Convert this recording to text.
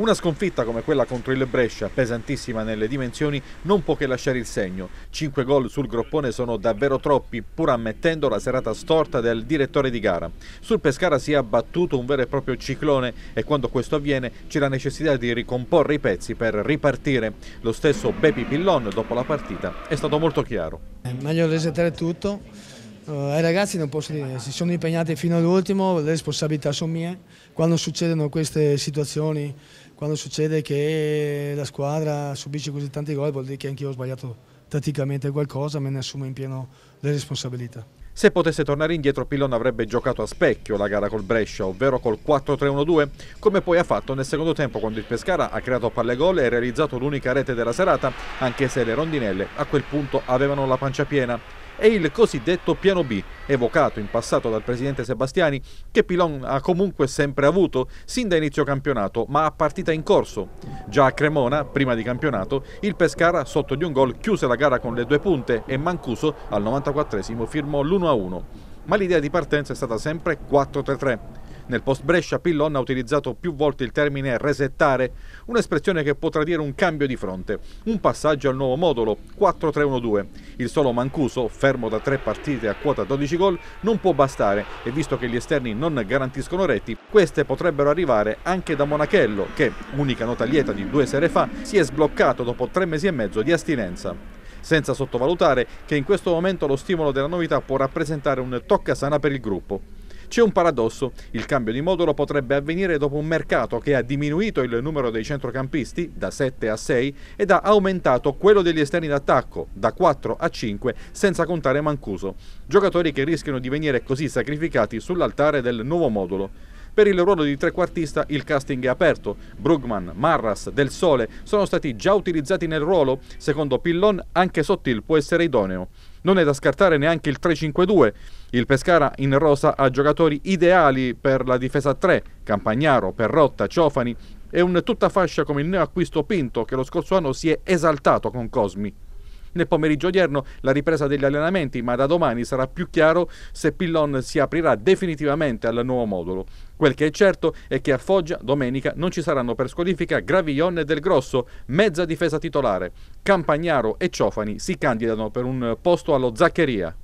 Una sconfitta come quella contro il Brescia, pesantissima nelle dimensioni, non può che lasciare il segno. Cinque gol sul groppone sono davvero troppi, pur ammettendo la serata storta del direttore di gara. Sul Pescara si è abbattuto un vero e proprio ciclone e quando questo avviene c'è la necessità di ricomporre i pezzi per ripartire. Lo stesso Baby Pillon dopo la partita è stato molto chiaro. È meglio resettare tutto eh, ai ragazzi non posso dire, si sono impegnati fino all'ultimo, le responsabilità sono mie. Quando succedono queste situazioni, quando succede che la squadra subisce così tanti gol, vuol dire che anch'io ho sbagliato tatticamente qualcosa, me ne assumo in pieno le responsabilità. Se potesse tornare indietro Pilon avrebbe giocato a specchio la gara col Brescia, ovvero col 4-3-1-2, come poi ha fatto nel secondo tempo quando il Pescara ha creato palle gol e realizzato l'unica rete della serata, anche se le rondinelle a quel punto avevano la pancia piena e il cosiddetto piano B, evocato in passato dal presidente Sebastiani, che Pilon ha comunque sempre avuto sin da inizio campionato, ma a partita in corso. Già a Cremona, prima di campionato, il Pescara sotto di un gol chiuse la gara con le due punte e Mancuso al 94 firmò l'1-1. Ma l'idea di partenza è stata sempre 4-3-3. Nel post Brescia Pillon ha utilizzato più volte il termine resettare, un'espressione che può tradire un cambio di fronte, un passaggio al nuovo modulo 4-3-1-2 il solo Mancuso, fermo da tre partite a quota 12 gol, non può bastare e visto che gli esterni non garantiscono reti, queste potrebbero arrivare anche da Monachello che, unica nota lieta di due sere fa, si è sbloccato dopo tre mesi e mezzo di astinenza senza sottovalutare che in questo momento lo stimolo della novità può rappresentare un toccasana per il gruppo. C'è un paradosso, il cambio di modulo potrebbe avvenire dopo un mercato che ha diminuito il numero dei centrocampisti da 7 a 6 ed ha aumentato quello degli esterni d'attacco da 4 a 5 senza contare Mancuso, giocatori che rischiano di venire così sacrificati sull'altare del nuovo modulo. Per il ruolo di trequartista il casting è aperto. Brugman, Marras, Del Sole sono stati già utilizzati nel ruolo. Secondo Pillon anche Sottil può essere idoneo. Non è da scartare neanche il 3-5-2. Il Pescara in rosa ha giocatori ideali per la difesa 3, Campagnaro, Perrotta, Ciofani e un tutta fascia come il neoacquisto Pinto che lo scorso anno si è esaltato con Cosmi. Nel pomeriggio odierno la ripresa degli allenamenti, ma da domani sarà più chiaro se Pillon si aprirà definitivamente al nuovo modulo. Quel che è certo è che a Foggia domenica non ci saranno per squalifica Gravillon e Del Grosso, mezza difesa titolare. Campagnaro e Ciofani si candidano per un posto allo Zaccheria.